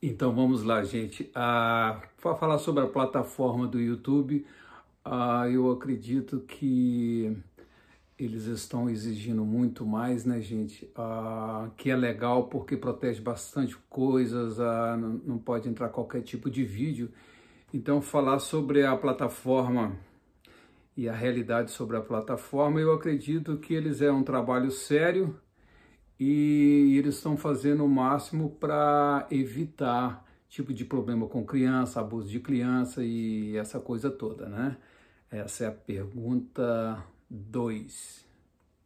Então vamos lá, gente. Ah, para falar sobre a plataforma do YouTube, ah, eu acredito que eles estão exigindo muito mais, né, gente? Ah, que é legal porque protege bastante coisas, ah, não, não pode entrar qualquer tipo de vídeo. Então, falar sobre a plataforma e a realidade sobre a plataforma, eu acredito que eles é um trabalho sério e eles estão fazendo o máximo para evitar tipo de problema com criança, abuso de criança e essa coisa toda, né? Essa é a pergunta 2.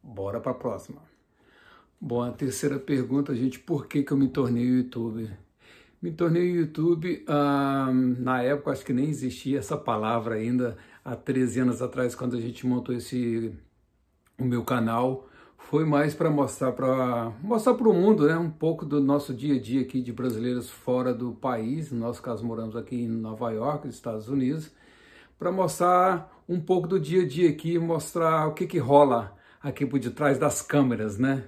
Bora para a próxima. Bom, a terceira pergunta, gente, por que, que eu me tornei YouTube? Me tornei YouTube, hum, na época acho que nem existia essa palavra ainda, há 13 anos atrás, quando a gente montou esse o meu canal, foi mais para mostrar para mostrar para o mundo, né, um pouco do nosso dia a dia aqui de brasileiros fora do país. No nosso caso, moramos aqui em Nova York, nos Estados Unidos, para mostrar um pouco do dia a dia aqui, mostrar o que que rola aqui por detrás das câmeras, né?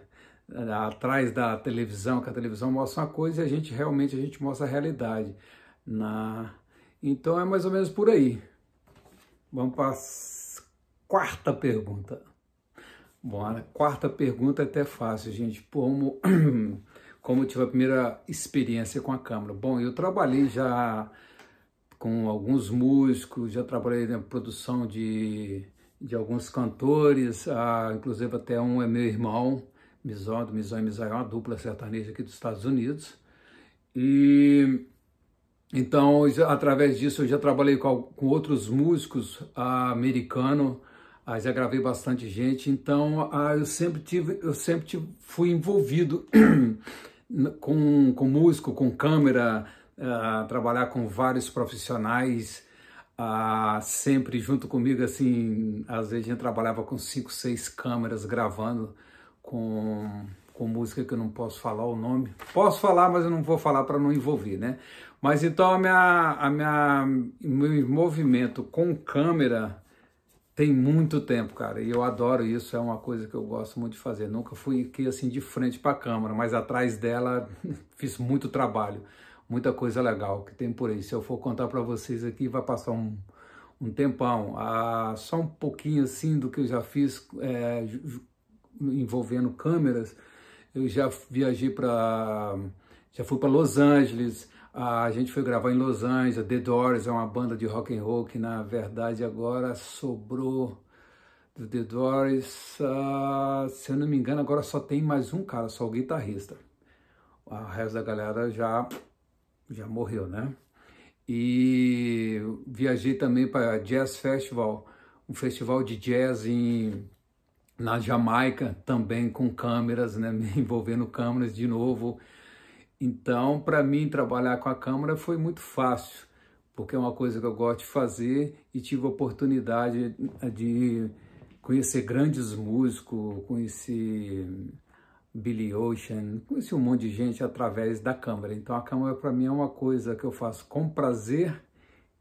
Atrás da televisão, que a televisão mostra uma coisa e a gente realmente a gente mostra a realidade. Na então é mais ou menos por aí. Vamos para a quarta pergunta. Bom, a quarta pergunta é até fácil, gente. Como, como tive a primeira experiência com a câmera? Bom, eu trabalhei já com alguns músicos, já trabalhei na produção de, de alguns cantores, ah, inclusive até um é meu irmão, Mizó, do Mizó e Mizó, é uma dupla sertaneja aqui dos Estados Unidos. E então, já, através disso, eu já trabalhei com, com outros músicos ah, americanos, Aí já gravei bastante gente, então ah, eu sempre tive, eu sempre tive, fui envolvido com, com músico, com câmera, ah, trabalhar com vários profissionais, ah, sempre junto comigo, assim, às vezes a gente trabalhava com cinco, seis câmeras gravando com com música que eu não posso falar o nome. Posso falar, mas eu não vou falar para não envolver, né? Mas então a minha, a minha, meu movimento com câmera tem muito tempo, cara, e eu adoro isso, é uma coisa que eu gosto muito de fazer. Nunca fui aqui assim de frente para a câmera, mas atrás dela fiz muito trabalho, muita coisa legal que tem por aí. Se eu for contar para vocês aqui, vai passar um, um tempão. Ah, só um pouquinho assim do que eu já fiz é, envolvendo câmeras. Eu já viajei para. Já fui para Los Angeles, a gente foi gravar em Los Angeles, The Doors é uma banda de rock and roll que na verdade agora sobrou do The Doors, uh, se eu não me engano agora só tem mais um cara, só o guitarrista. Ah, o resto da galera já já morreu, né? E viajei também para Jazz Festival, um festival de jazz em na Jamaica, também com câmeras, né, me envolvendo câmeras de novo. Então, para mim, trabalhar com a câmera foi muito fácil, porque é uma coisa que eu gosto de fazer e tive a oportunidade de conhecer grandes músicos, conheci Billy Ocean, conheci um monte de gente através da câmera. Então, a câmera para mim é uma coisa que eu faço com prazer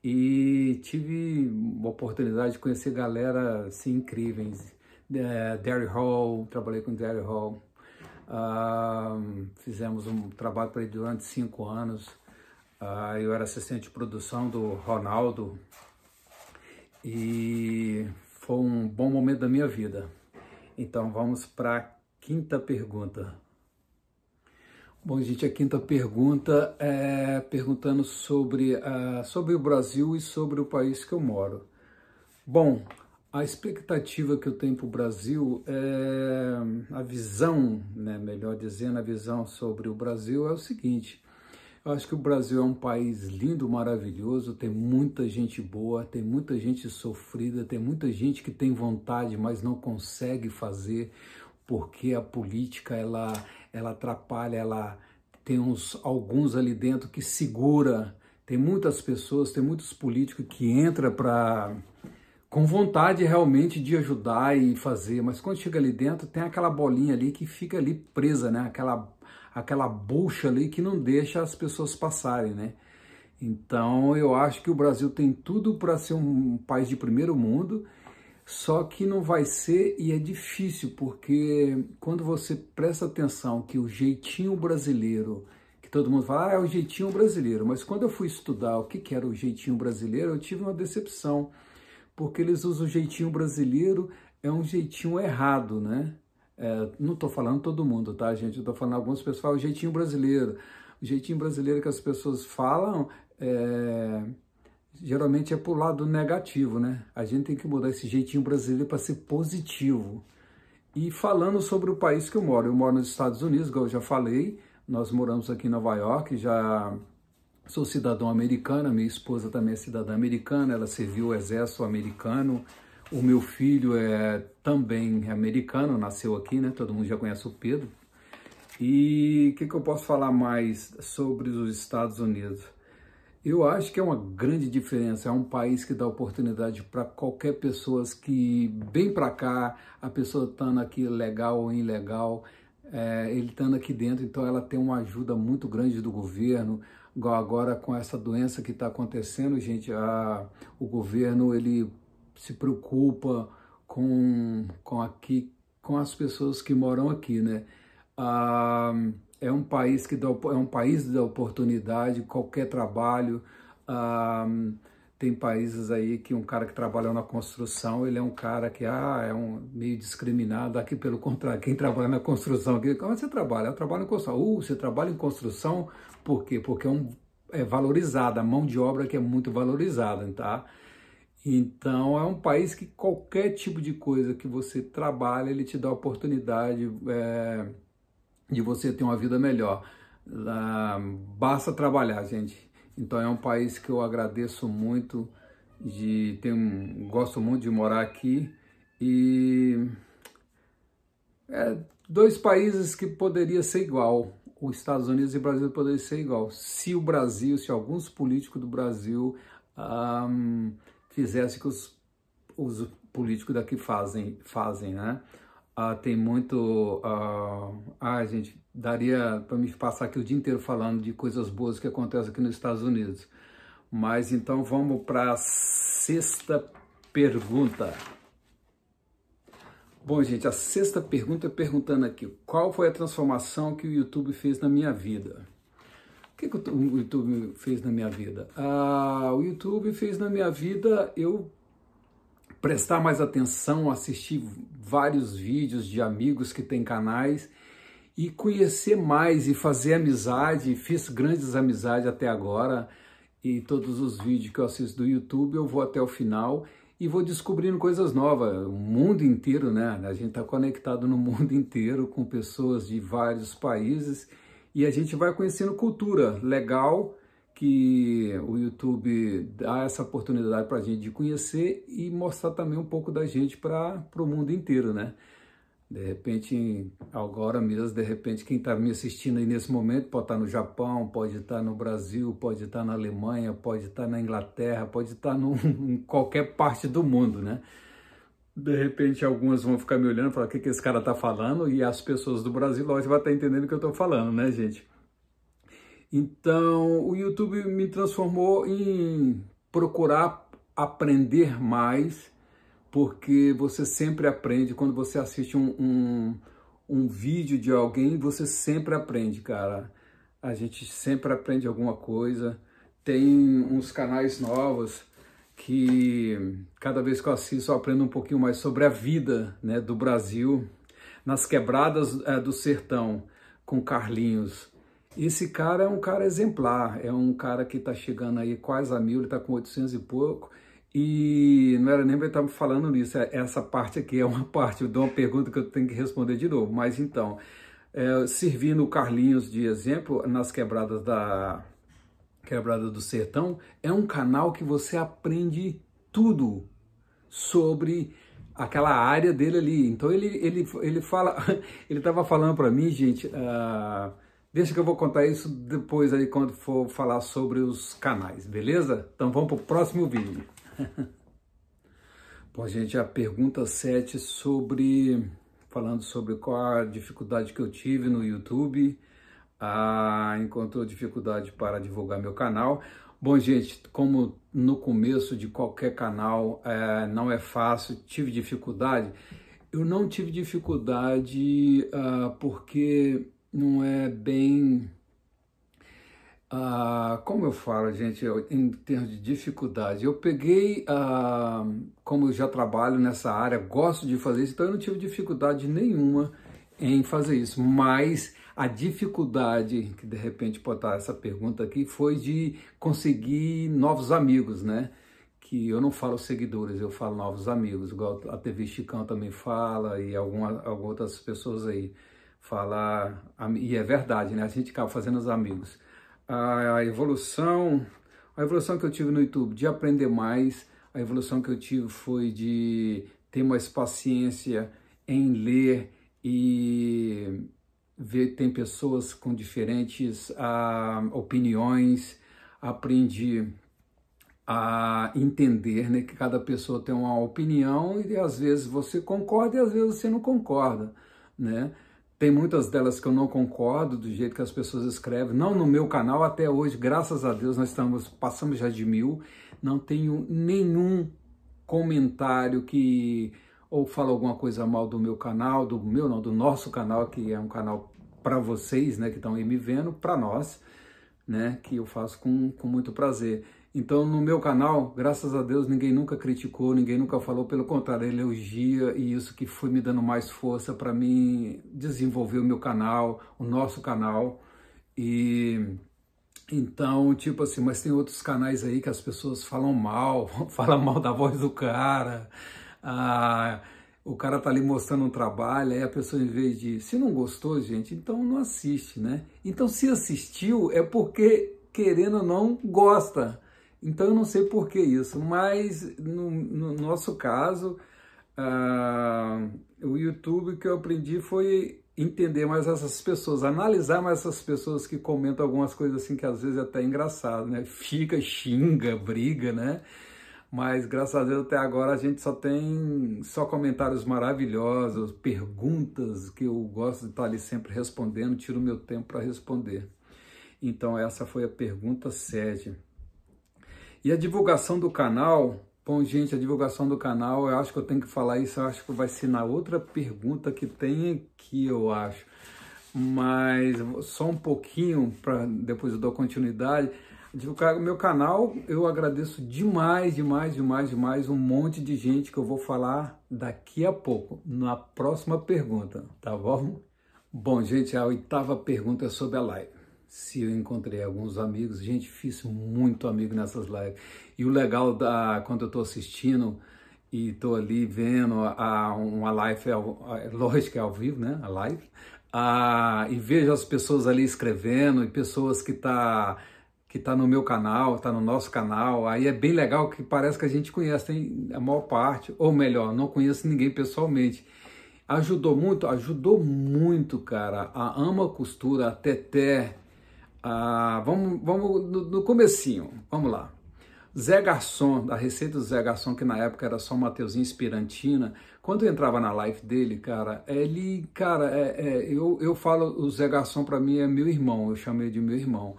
e tive a oportunidade de conhecer galera assim, incríveis. É, Derry Hall, trabalhei com Derry Hall, fizemos um trabalho para ele durante cinco anos. Uh, eu era assistente de produção do Ronaldo e foi um bom momento da minha vida. Então vamos para a quinta pergunta. Bom, gente, a quinta pergunta é perguntando sobre, uh, sobre o Brasil e sobre o país que eu moro. Bom, a expectativa que eu tenho para o Brasil, é, a visão, né, melhor dizendo, a visão sobre o Brasil é o seguinte. Eu acho que o Brasil é um país lindo, maravilhoso, tem muita gente boa, tem muita gente sofrida, tem muita gente que tem vontade, mas não consegue fazer, porque a política ela, ela atrapalha, ela tem uns, alguns ali dentro que segura. Tem muitas pessoas, tem muitos políticos que entram para com vontade realmente de ajudar e fazer, mas quando chega ali dentro tem aquela bolinha ali que fica ali presa, né? Aquela aquela bucha ali que não deixa as pessoas passarem, né? Então eu acho que o Brasil tem tudo para ser um país de primeiro mundo, só que não vai ser e é difícil porque quando você presta atenção que o jeitinho brasileiro que todo mundo fala ah, é o jeitinho brasileiro, mas quando eu fui estudar o que, que era o jeitinho brasileiro, eu tive uma decepção porque eles usam o jeitinho brasileiro, é um jeitinho errado, né? É, não estou falando todo mundo, tá, gente? Estou falando alguns pessoal o jeitinho brasileiro. O jeitinho brasileiro que as pessoas falam é, geralmente é para o lado negativo, né? A gente tem que mudar esse jeitinho brasileiro para ser positivo. E falando sobre o país que eu moro, eu moro nos Estados Unidos, como eu já falei, nós moramos aqui em Nova York já Sou cidadão americano, minha esposa também é cidadã americana, ela serviu o exército americano. O meu filho é também americano, nasceu aqui, né? Todo mundo já conhece o Pedro. E o que, que eu posso falar mais sobre os Estados Unidos? Eu acho que é uma grande diferença. É um país que dá oportunidade para qualquer pessoa que vem para cá, a pessoa estando aqui legal ou ilegal, é, ele estando aqui dentro, então ela tem uma ajuda muito grande do governo agora com essa doença que está acontecendo, gente, a, o governo ele se preocupa com, com aqui, com as pessoas que moram aqui, né? A, é um país que dá, é um país que oportunidade, qualquer trabalho. A, tem países aí que um cara que trabalha na construção, ele é um cara que ah, é um meio discriminado. Aqui, pelo contrário, quem trabalha na construção, aqui, como é você trabalha? Eu trabalho em construção. Uh, você trabalha em construção, por quê? Porque é, um, é valorizada, a mão de obra que é muito valorizada, tá? Então, é um país que qualquer tipo de coisa que você trabalha, ele te dá a oportunidade é, de você ter uma vida melhor. Ah, basta trabalhar, gente. Então é um país que eu agradeço muito de ter um, gosto muito de morar aqui e é, dois países que poderia ser igual, os Estados Unidos e o Brasil poderia ser igual, se o Brasil, se alguns políticos do Brasil um, fizessem o que os, os políticos daqui fazem, fazem, né? Ah, tem muito. Uh, ah, gente, daria para me passar aqui o dia inteiro falando de coisas boas que acontecem aqui nos Estados Unidos. Mas então vamos para a sexta pergunta. Bom, gente, a sexta pergunta é perguntando aqui: qual foi a transformação que o YouTube fez na minha vida? O que, que o YouTube fez na minha vida? Ah, o YouTube fez na minha vida eu prestar mais atenção, assistir vários vídeos de amigos que têm canais e conhecer mais e fazer amizade. Fiz grandes amizades até agora e todos os vídeos que eu assisto do YouTube eu vou até o final e vou descobrindo coisas novas. O mundo inteiro, né? A gente está conectado no mundo inteiro com pessoas de vários países e a gente vai conhecendo cultura legal que o YouTube dá essa oportunidade para a gente de conhecer e mostrar também um pouco da gente para o mundo inteiro, né? De repente, agora mesmo, de repente, quem está me assistindo aí nesse momento pode estar tá no Japão, pode estar tá no Brasil, pode estar tá na Alemanha, pode estar tá na Inglaterra, pode estar tá em qualquer parte do mundo, né? De repente, algumas vão ficar me olhando e falar o que, que esse cara está falando e as pessoas do Brasil, lógico, vão estar tá entendendo o que eu estou falando, né, gente? Então, o YouTube me transformou em procurar aprender mais, porque você sempre aprende. Quando você assiste um, um, um vídeo de alguém, você sempre aprende, cara. A gente sempre aprende alguma coisa. Tem uns canais novos que cada vez que eu assisto eu aprendo um pouquinho mais sobre a vida né, do Brasil, nas quebradas é, do sertão, com Carlinhos. Esse cara é um cara exemplar, é um cara que está chegando aí quase a mil, ele está com 800 e pouco, e não era nem para estar tá falando nisso, é, essa parte aqui é uma parte, eu dou uma pergunta que eu tenho que responder de novo, mas então, é, servindo o Carlinhos de exemplo nas quebradas da Quebrada do Sertão, é um canal que você aprende tudo sobre aquela área dele ali. Então ele, ele, ele fala, ele estava falando para mim, gente, uh, Deixa que eu vou contar isso depois aí quando for falar sobre os canais, beleza? Então vamos para o próximo vídeo. Bom, gente, a pergunta 7 sobre falando sobre qual a dificuldade que eu tive no YouTube. Ah, encontrou dificuldade para divulgar meu canal. Bom, gente, como no começo de qualquer canal é, não é fácil, tive dificuldade. Eu não tive dificuldade ah, porque não é bem. Ah, como eu falo, gente, em termos de dificuldade, eu peguei, ah, como eu já trabalho nessa área, gosto de fazer isso, então eu não tive dificuldade nenhuma em fazer isso, mas a dificuldade que de repente pode estar essa pergunta aqui foi de conseguir novos amigos, né? Que eu não falo seguidores, eu falo novos amigos, igual a TV Chicão também fala e algumas, algumas outras pessoas aí falar, e é verdade, né? A gente acaba fazendo os amigos. A, evolução, a evolução que eu tive no YouTube de aprender mais, a evolução que eu tive foi de ter mais paciência em ler e ver tem pessoas com diferentes opiniões, aprendi a entender né, que cada pessoa tem uma opinião e às vezes você concorda e às vezes você não concorda, né? Tem muitas delas que eu não concordo do jeito que as pessoas escrevem. Não no meu canal até hoje, graças a Deus, nós estamos passamos já de mil. Não tenho nenhum comentário que ou fala alguma coisa mal do meu canal, do meu não, do nosso canal que é um canal para vocês, né, que estão aí me vendo, para nós, né, que eu faço com, com muito prazer. Então, no meu canal, graças a Deus, ninguém nunca criticou, ninguém nunca falou, pelo contrário, ele elogia e isso que foi me dando mais força para mim desenvolver o meu canal, o nosso canal. E então, tipo assim, mas tem outros canais aí que as pessoas falam mal, falam mal da voz do cara. Ah, o cara tá ali mostrando um trabalho, aí a pessoa em vez de, se não gostou, gente, então não assiste, né? Então, se assistiu é porque querendo ou não gosta. Então eu não sei por que isso, mas no, no nosso caso, ah, o YouTube que eu aprendi foi entender mais essas pessoas, analisar mais essas pessoas que comentam algumas coisas assim que às vezes é até engraçado, né? Fica, xinga, briga, né? Mas graças a Deus até agora a gente só tem só comentários maravilhosos, perguntas que eu gosto de estar ali sempre respondendo, tiro meu tempo para responder. Então essa foi a pergunta Sede. E a divulgação do canal, bom gente, a divulgação do canal, eu acho que eu tenho que falar isso, eu acho que vai ser na outra pergunta que tem aqui, eu acho. Mas só um pouquinho para depois eu dou continuidade. Divulgar o meu canal, eu agradeço demais, demais, demais, demais um monte de gente que eu vou falar daqui a pouco, na próxima pergunta, tá bom? Bom, gente, a oitava pergunta é sobre a live se eu encontrei alguns amigos, gente, fiz muito amigo nessas lives. E o legal da quando eu estou assistindo e estou ali vendo a, uma live, lógico que é ao vivo, né? A live. e vejo as pessoas ali escrevendo e pessoas que tá que tá no meu canal, tá no nosso canal. Aí é bem legal que parece que a gente conhece hein? a maior parte, ou melhor, não conheço ninguém pessoalmente. Ajudou muito, ajudou muito, cara. A Ama Costura, a Teté, ah, vamos vamos no, no comecinho, vamos lá. Zé Garçom, da receita do Zé Garçom, que na época era só Mateuzinho Espirantina, quando eu entrava na live dele, cara, ele, cara, é, é, eu, eu falo, o Zé Garçom para mim é meu irmão, eu chamei de meu irmão.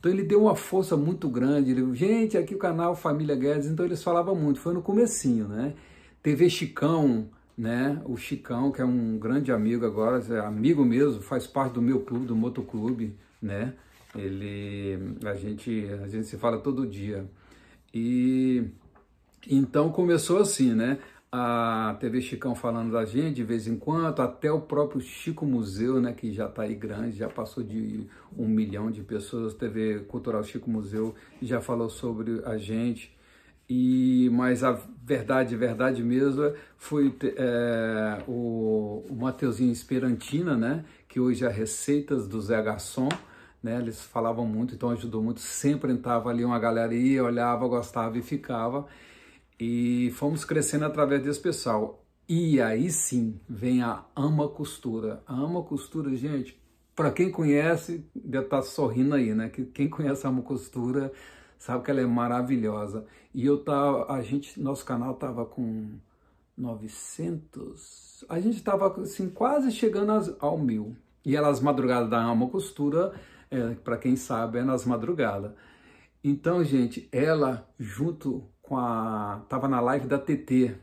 Então ele deu uma força muito grande, ele, gente, aqui o canal Família Guedes, então eles falavam muito, foi no comecinho, né? TV Chicão, né? O Chicão, que é um grande amigo agora, é amigo mesmo, faz parte do meu clube, do motoclube, né? Ele, a gente, a gente se fala todo dia. E então começou assim, né? A TV Chicão falando da gente de vez em quando, até o próprio Chico Museu, né, que já está aí grande, já passou de um milhão de pessoas. A TV Cultural Chico Museu já falou sobre a gente. E, mas a verdade, verdade mesmo, é, foi é, o, o Mateuzinho Esperantina, né, que hoje é Receitas do Zé Garçom, né? Eles falavam muito, então ajudou muito. Sempre entrava ali uma galera ia, olhava, gostava e ficava. E fomos crescendo através desse pessoal. E aí sim vem a Ama Costura. A Ama Costura, gente, para quem conhece, deve estar tá sorrindo aí, né? Que quem conhece a Ama Costura sabe que ela é maravilhosa. E eu tava, a gente, nosso canal tava com 900, a gente tava assim quase chegando ao mil. E elas madrugadas da Ama Costura é, para quem sabe, é nas madrugadas. Então, gente, ela junto com a. estava na live da TT.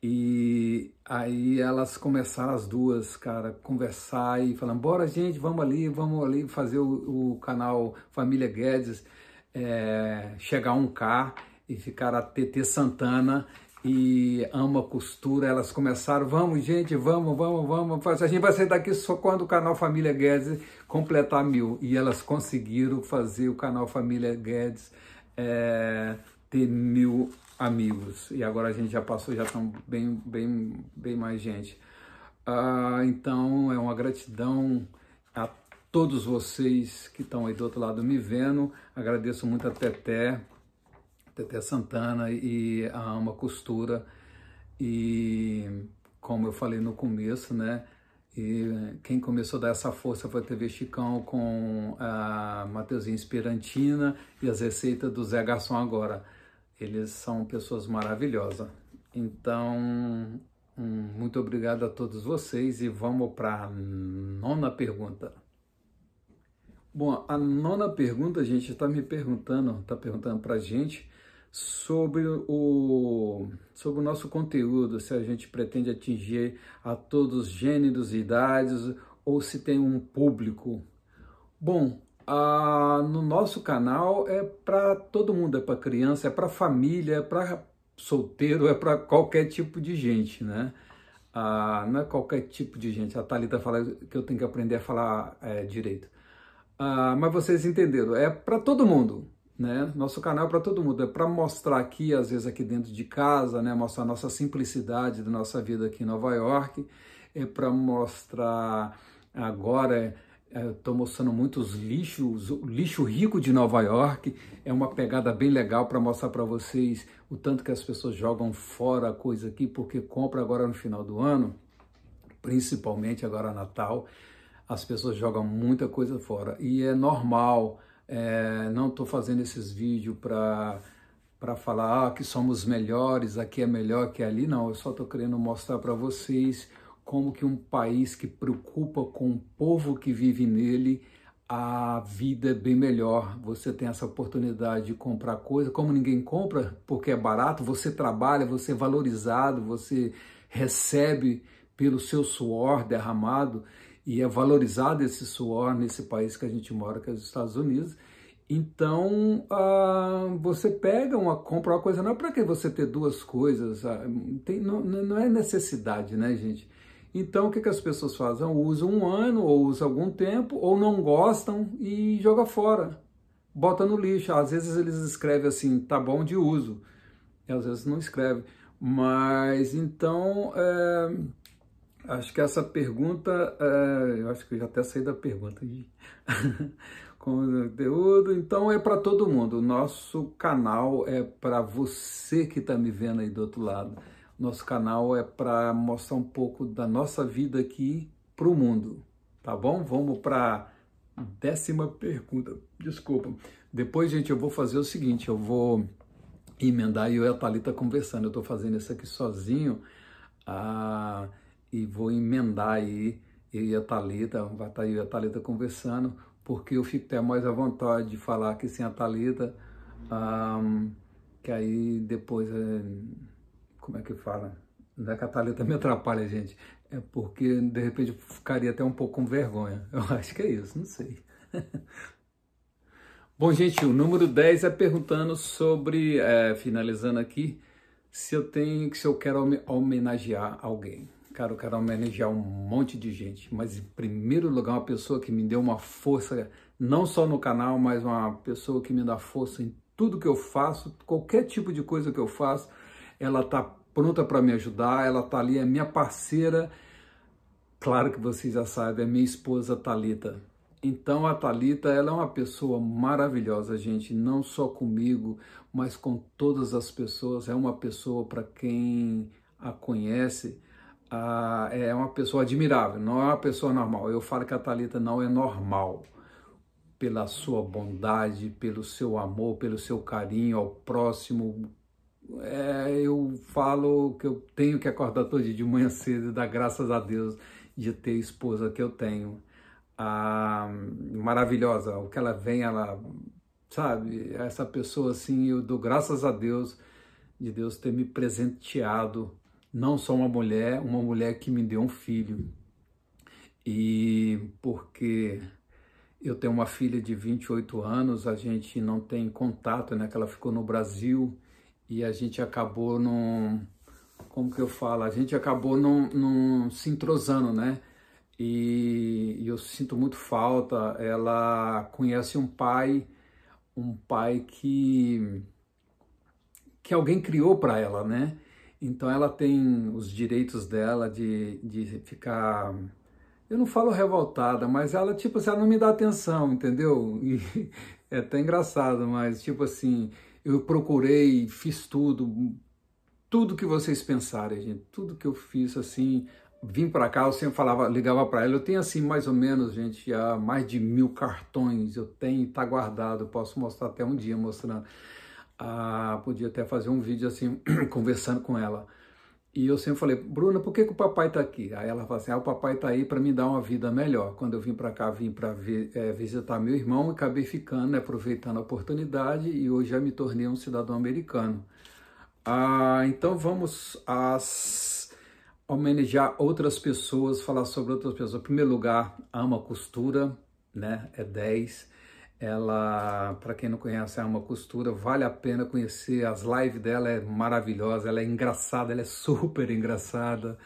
E aí elas começaram as duas, cara, conversar e falando, bora gente, vamos ali, vamos ali fazer o, o canal Família Guedes é, chegar a um k e ficar a TT Santana e ama costura, elas começaram, vamos gente, vamos, vamos, vamos, a gente vai sair daqui só quando o canal Família Guedes completar mil, e elas conseguiram fazer o canal Família Guedes é, ter mil amigos, e agora a gente já passou, já estão bem, bem, bem mais gente, ah, então é uma gratidão a todos vocês que estão aí do outro lado me vendo, agradeço muito a Teté, Tete Santana e a Alma Costura. E como eu falei no começo, né? E quem começou a dar essa força foi a TV Chicão com a Mateuzinha Esperantina e as receitas do Zé Garçom agora. Eles são pessoas maravilhosas. Então, hum, muito obrigado a todos vocês e vamos para a nona pergunta. Bom, a nona pergunta, a gente, está me perguntando, está perguntando para a gente sobre o, sobre o nosso conteúdo, se a gente pretende atingir a todos os gêneros e idades ou se tem um público. Bom, a, no nosso canal é para todo mundo, é para criança, é para família, é para solteiro, é para qualquer tipo de gente, né? Ah, não é qualquer tipo de gente. A Thalita fala que eu tenho que aprender a falar é, direito. Ah, mas vocês entenderam, é para todo mundo. Né? Nosso canal é para todo mundo, é para mostrar aqui, às vezes aqui dentro de casa, né? mostrar a nossa simplicidade da nossa vida aqui em Nova York, é para mostrar agora, estou é, é, mostrando muitos lixos, o lixo rico de Nova York, é uma pegada bem legal para mostrar para vocês o tanto que as pessoas jogam fora a coisa aqui, porque compra agora no final do ano, principalmente agora Natal, as pessoas jogam muita coisa fora, e é normal, é, não estou fazendo esses vídeos para para falar ah, que somos melhores, aqui é melhor que ali, não. Eu só estou querendo mostrar para vocês como que um país que preocupa com o povo que vive nele, a vida é bem melhor. Você tem essa oportunidade de comprar coisa, como ninguém compra, porque é barato, você trabalha, você é valorizado, você recebe pelo seu suor derramado e é valorizado esse suor nesse país que a gente mora, que é os Estados Unidos. Então, ah, você pega uma, compra uma coisa, não é para que você ter duas coisas, ah, tem, não, não, é necessidade, né, gente? Então, o que, que as pessoas fazem? Usam um ano, ou usam algum tempo, ou não gostam e joga fora, bota no lixo. Às vezes eles escrevem assim, tá bom de uso, e às vezes não escreve. Mas, então, é, Acho que essa pergunta, é, eu acho que eu já até saí da pergunta com conteúdo, então é para todo mundo. O nosso canal é para você que está me vendo aí do outro lado. Nosso canal é para mostrar um pouco da nossa vida aqui para o mundo, tá bom? Vamos para décima pergunta. Desculpa. Depois, gente, eu vou fazer o seguinte, eu vou emendar e eu e a Thalita conversando. Eu estou fazendo isso aqui sozinho. Ah, e vou emendar aí eu e a Thalita, vai estar eu e a Thalita conversando, porque eu fico até mais à vontade de falar aqui sem a Thalita, um, que aí depois, é, como é que fala? Não é que a Thalita me atrapalha, gente, é porque de repente eu ficaria até um pouco com vergonha, eu acho que é isso, não sei. Bom, gente, o número 10 é perguntando sobre, é, finalizando aqui, se eu tenho, se eu quero homenagear alguém. Cara, canal quero manejar um monte de gente, mas em primeiro lugar, uma pessoa que me deu uma força, não só no canal, mas uma pessoa que me dá força em tudo que eu faço, qualquer tipo de coisa que eu faço, ela tá pronta para me ajudar, ela tá ali, é minha parceira. Claro que vocês já sabem, é minha esposa Talita. Então a Talita, ela é uma pessoa maravilhosa, gente, não só comigo, mas com todas as pessoas. É uma pessoa para quem a conhece, ah, é uma pessoa admirável, não é uma pessoa normal. Eu falo que a Thalita não é normal pela sua bondade, pelo seu amor, pelo seu carinho ao próximo. É, eu falo que eu tenho que acordar todo dia de manhã cedo e dar graças a Deus de ter a esposa que eu tenho. Ah, maravilhosa, o que ela vem, ela sabe, essa pessoa assim, eu dou graças a Deus de Deus ter me presenteado não só uma mulher, uma mulher que me deu um filho. E porque eu tenho uma filha de 28 anos, a gente não tem contato, né? Que ela ficou no Brasil e a gente acabou não. Como que eu falo? A gente acabou não, não se entrosando, né? E, e eu sinto muito falta. Ela conhece um pai, um pai que que alguém criou para ela, né? Então ela tem os direitos dela de, de ficar. Eu não falo revoltada, mas ela, tipo assim, ela não me dá atenção, entendeu? E é até engraçado, mas, tipo assim, eu procurei, fiz tudo, tudo que vocês pensarem, gente, tudo que eu fiz, assim, vim para cá, eu sempre falava, ligava para ela, eu tenho assim mais ou menos, gente, há mais de mil cartões, eu tenho, tá guardado, posso mostrar até um dia mostrando. Ah, podia até fazer um vídeo assim, conversando com ela. E eu sempre falei, Bruna, por que, que o papai está aqui? Aí ela falou assim, ah, o papai está aí para me dar uma vida melhor. Quando eu vim para cá, vim para é, visitar meu irmão e acabei ficando, né, aproveitando a oportunidade e hoje já me tornei um cidadão americano. Ah, então vamos as, homenagear outras pessoas, falar sobre outras pessoas. Em primeiro lugar, ama costura, né, é 10. Ela, para quem não conhece, é uma costura, vale a pena conhecer. As lives dela é maravilhosa, ela é engraçada, ela é super engraçada.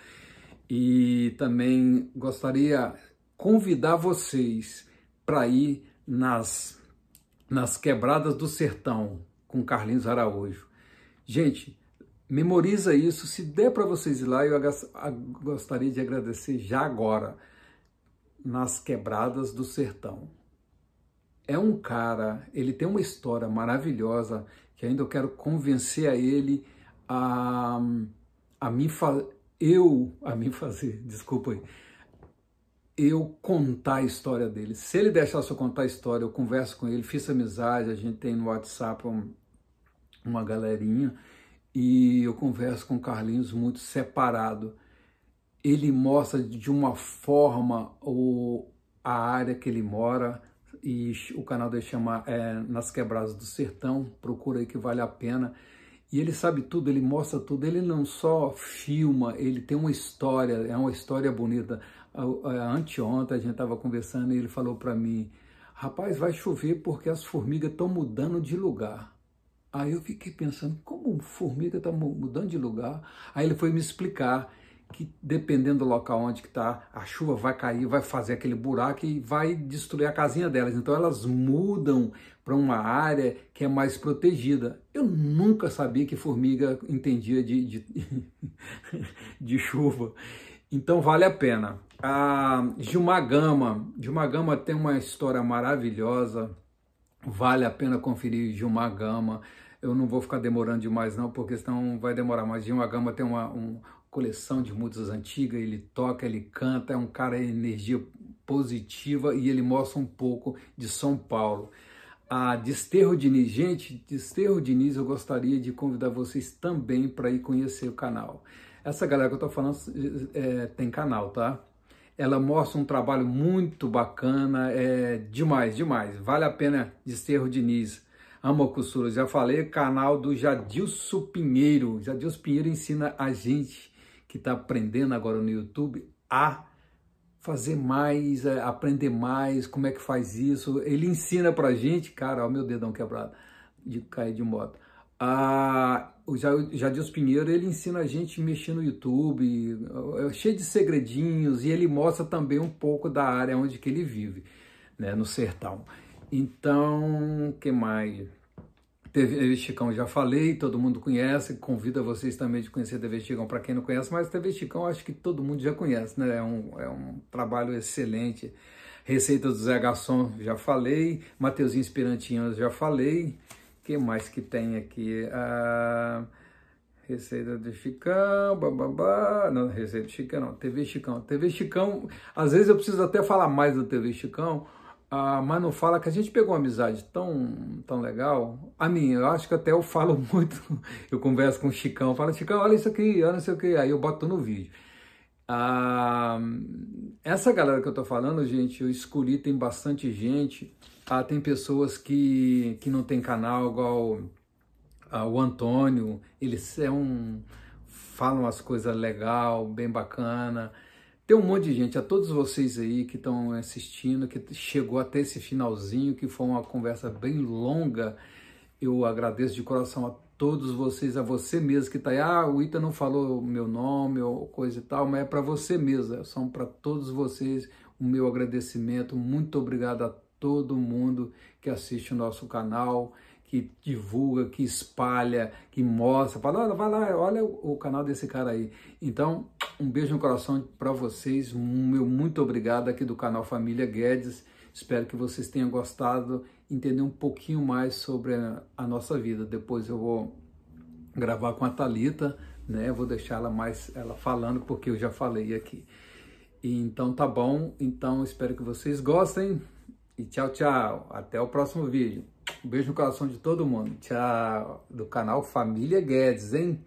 E também gostaria convidar vocês para ir nas nas quebradas do sertão com Carlinhos Araújo. Gente, memoriza isso, se der para vocês ir lá, eu gostaria de agradecer já agora nas quebradas do sertão é um cara, ele tem uma história maravilhosa que ainda eu quero convencer a ele a, a me eu a me fazer, desculpa aí, eu contar a história dele. Se ele deixar eu contar a história, eu converso com ele, fiz amizade, a gente tem no WhatsApp um, uma galerinha e eu converso com o Carlinhos muito separado. Ele mostra de uma forma o, a área que ele mora, e o canal dele chama é, Nas Quebradas do Sertão, procura aí que vale a pena. E ele sabe tudo, ele mostra tudo, ele não só filma, ele tem uma história, é uma história bonita. Anteontem a gente estava conversando e ele falou para mim, rapaz, vai chover porque as formigas estão mudando de lugar. Aí eu fiquei pensando, como formiga está mudando de lugar? Aí ele foi me explicar, que dependendo do local onde que está, a chuva vai cair, vai fazer aquele buraco e vai destruir a casinha delas. Então elas mudam para uma área que é mais protegida. Eu nunca sabia que formiga entendia de, de, de chuva. Então vale a pena. A Gilmar Gama, Gilmar Gama tem uma história maravilhosa. Vale a pena conferir Gilmar Gama eu não vou ficar demorando demais não, porque senão vai demorar, mas Gilmar Gama tem uma, um, coleção de músicas antigas, ele toca, ele canta, é um cara de energia positiva e ele mostra um pouco de São Paulo. A ah, Desterro Diniz, gente, Desterro Diniz, eu gostaria de convidar vocês também para ir conhecer o canal. Essa galera que eu estou falando é, tem canal, tá? Ela mostra um trabalho muito bacana, é demais, demais. Vale a pena Desterro Diniz. Amo a costura, já falei, canal do Jadilson Pinheiro. Jadilson Pinheiro ensina a gente que está aprendendo agora no YouTube a fazer mais, a é, aprender mais, como é que faz isso. Ele ensina para a gente, cara, ó meu dedão quebrado de cair de moto. Ah, o Jadilson Pinheiro, ele ensina a gente a mexer no YouTube, é, é cheio de segredinhos, e ele mostra também um pouco da área onde que ele vive, né, no sertão. Então, que mais? TV Chicão já falei, todo mundo conhece, convido vocês também de conhecer TV Chicão para quem não conhece, mas TV Chicão acho que todo mundo já conhece, né? É um, é um trabalho excelente. Receita do Zé Garçom, já falei. Mateuzinho Esperantinho, já falei. que mais que tem aqui? Ah, Receita do Chicão, bababá. Não, Receita do Chicão não, TV Chicão. TV Chicão, às vezes eu preciso até falar mais do TV Chicão, a Manu fala que a gente pegou uma amizade tão, tão legal. A minha, eu acho que até eu falo muito. Eu converso com o Chicão, falo, Chicão, olha isso aqui, olha não sei o que. Aí eu boto no vídeo. Ah, essa galera que eu tô falando, gente, eu escolhi, tem bastante gente. Ah, tem pessoas que, que não tem canal, igual ah, o Antônio. Eles é um, falam as coisas legal, bem bacana. Tem um monte de gente, a todos vocês aí que estão assistindo, que chegou até esse finalzinho, que foi uma conversa bem longa. Eu agradeço de coração a todos vocês, a você mesmo que está aí. Ah, o Ita não falou meu nome ou coisa e tal, mas é para você mesmo. É São para todos vocês o meu agradecimento. Muito obrigado a todo mundo que assiste o nosso canal que divulga, que espalha, que mostra, fala, olha, vai lá, olha o, canal desse cara aí. Então, um beijo no coração para vocês, meu muito obrigado aqui do canal Família Guedes. Espero que vocês tenham gostado, entender um pouquinho mais sobre a, a nossa vida. Depois eu vou gravar com a Talita, né? Vou deixar ela mais ela falando porque eu já falei aqui. E, então tá bom. Então espero que vocês gostem e tchau, tchau. Até o próximo vídeo. Um beijo no coração de todo mundo. Tchau. Do canal Família Guedes, hein?